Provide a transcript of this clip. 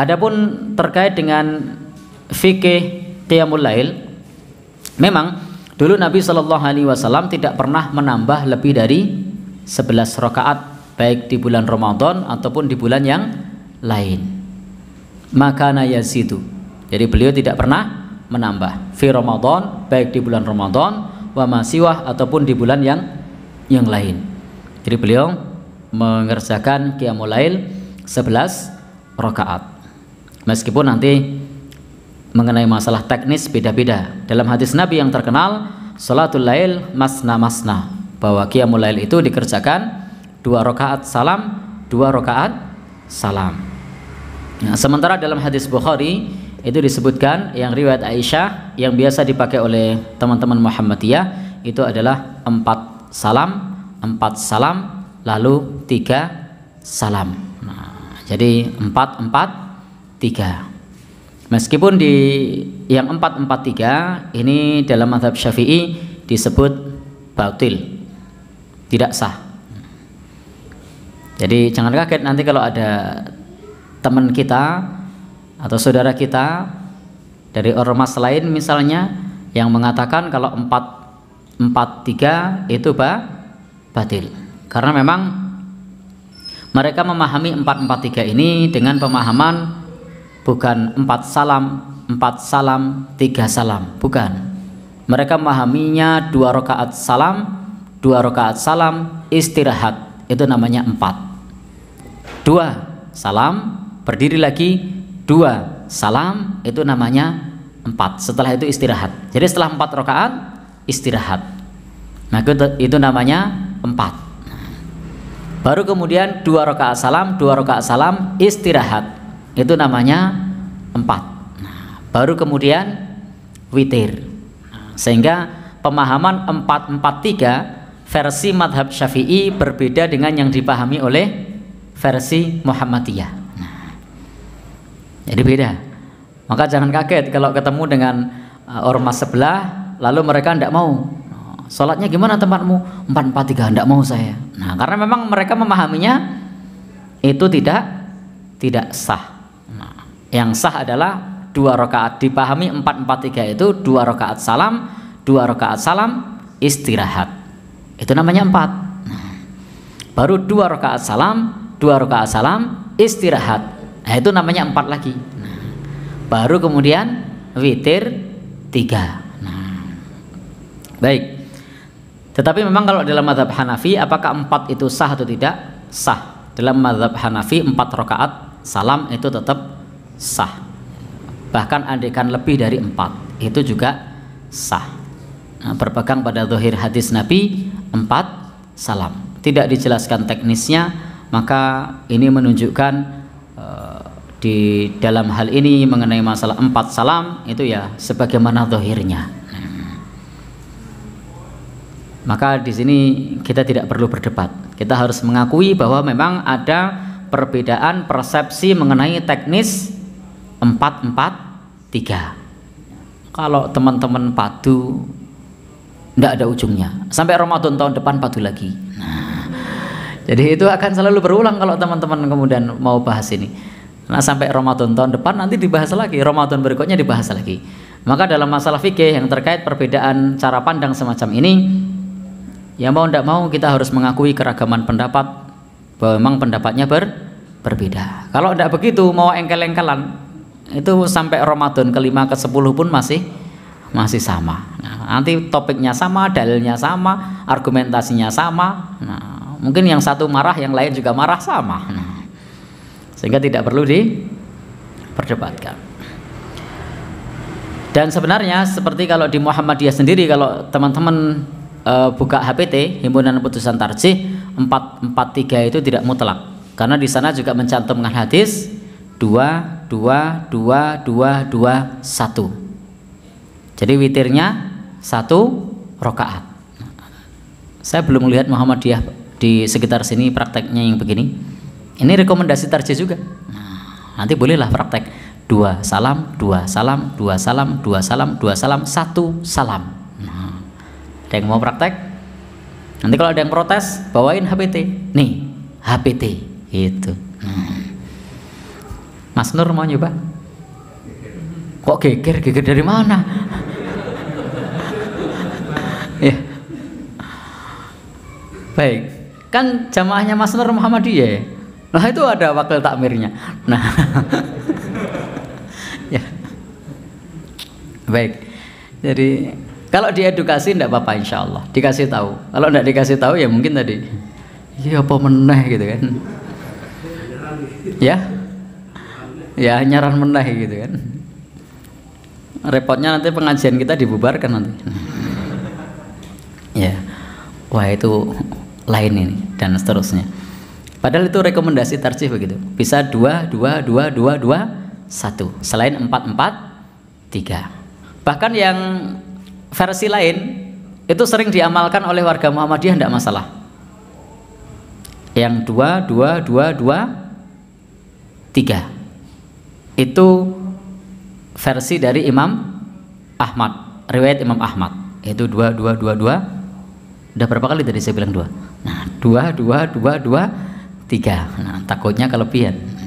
Adapun terkait dengan fikih qiyamul lail memang dulu Nabi Shallallahu alaihi wasallam tidak pernah menambah lebih dari 11 rakaat baik di bulan Ramadan ataupun di bulan yang lain. Maka na situ, Jadi beliau tidak pernah menambah fi Ramadan baik di bulan Ramadan wa masiwah ataupun di bulan yang yang lain. Jadi beliau mengerjakan qiyamul lail 11 rakaat. Meskipun nanti mengenai masalah teknis beda-beda. Dalam hadis Nabi yang terkenal, salatul lail masna-masna, bahwa qiyamul lail itu dikerjakan dua rakaat salam, dua rakaat salam. Nah, sementara dalam hadis Bukhari itu disebutkan yang riwayat Aisyah yang biasa dipakai oleh teman-teman Muhammadiyah itu adalah empat salam, empat salam, lalu tiga salam. Nah, jadi empat empat tiga, Meskipun di yang empat empat tiga ini dalam madhab Syafi'i disebut batil. Tidak sah. Jadi jangan kaget nanti kalau ada teman kita atau saudara kita dari ormas lain misalnya yang mengatakan kalau empat empat tiga itu ba batil. Karena memang mereka memahami empat empat tiga ini dengan pemahaman bukan empat salam empat salam tiga salam bukan mereka memahaminya dua rakaat salam dua rakaat salam istirahat itu namanya empat dua salam berdiri lagi dua salam itu namanya empat setelah itu istirahat jadi setelah empat rakaat istirahat nah itu, itu namanya empat baru kemudian dua rakaat salam dua rakaat salam istirahat itu namanya empat nah, baru kemudian witir nah, sehingga pemahaman empat empat tiga versi madhab syafi'i berbeda dengan yang dipahami oleh versi muhammadiyah nah, jadi beda maka jangan kaget kalau ketemu dengan eh, ormas sebelah lalu mereka tidak mau oh, sholatnya gimana tempatmu empat empat tiga tidak mau saya nah karena memang mereka memahaminya itu tidak tidak sah nah, yang sah adalah dua rakaat dipahami 443 itu dua rakaat salam dua rakaat salam istirahat itu namanya empat nah, baru dua rakaat salam dua rakaat salam istirahat nah, itu namanya empat lagi nah, baru kemudian witir tiga nah, baik tetapi memang kalau dalam madhab Hanafi apakah empat itu sah atau tidak sah dalam madhab Hanafi empat rakaat salam itu tetap sah bahkan andikan lebih dari empat itu juga sah nah, berpegang pada dohir hadis Nabi empat salam tidak dijelaskan teknisnya maka ini menunjukkan eh, di dalam hal ini mengenai masalah empat salam itu ya sebagaimana dohirnya. maka di sini kita tidak perlu berdebat kita harus mengakui bahwa memang ada perbedaan persepsi mengenai teknis 443 kalau teman-teman padu tidak ada ujungnya sampai Ramadan tahun depan padu lagi nah, jadi itu akan selalu berulang kalau teman-teman kemudian mau bahas ini nah sampai Ramadan tahun depan nanti dibahas lagi Ramadan berikutnya dibahas lagi maka dalam masalah fikih yang terkait perbedaan cara pandang semacam ini ya mau tidak mau kita harus mengakui keragaman pendapat bahwa memang pendapatnya ber, berbeda kalau tidak begitu mau engkel-engkelan itu sampai Ramadan kelima ke sepuluh pun masih masih sama nah, nanti topiknya sama dalilnya sama argumentasinya sama nah, mungkin yang satu marah yang lain juga marah sama nah, sehingga tidak perlu diperdebatkan dan sebenarnya seperti kalau di Muhammadiyah sendiri kalau teman-teman e, buka HPT himpunan putusan tarjih 443 itu tidak mutlak karena di sana juga mencantumkan hadis 2 2 2 2 2 1. Jadi witirnya satu rokaat. Saya belum melihat Muhammadiyah di sekitar sini prakteknya yang begini. Ini rekomendasi tarjih juga. Nah, nanti bolehlah praktek dua salam, dua salam, dua salam, dua salam, dua salam, satu salam. Nah, ada yang mau praktek? Nanti kalau ada yang protes, bawain HPT. Nih, HPT itu. Nah. Mas Nur mau nyoba? Kok geger? Geger dari mana? ya. Baik. Kan jamaahnya Mas Nur Muhammadiyah. Ya? Nah, itu ada wakil takmirnya. Nah. ya. Baik. Jadi kalau diedukasi tidak apa-apa insya Allah dikasih tahu. Kalau tidak dikasih tahu ya mungkin tadi ya apa meneh gitu kan. Ya, ya nyaran meneh gitu kan. Repotnya nanti pengajian kita dibubarkan nanti. ya, wah itu lain ini dan seterusnya. Padahal itu rekomendasi tarjih begitu. Bisa dua, dua, dua, dua, dua, satu. Selain empat, empat, tiga. Bahkan yang versi lain itu sering diamalkan oleh warga Muhammadiyah tidak masalah yang dua dua dua dua tiga itu versi dari Imam Ahmad riwayat Imam Ahmad itu dua dua dua dua udah berapa kali tadi saya bilang dua nah dua dua dua dua tiga nah takutnya kelebihan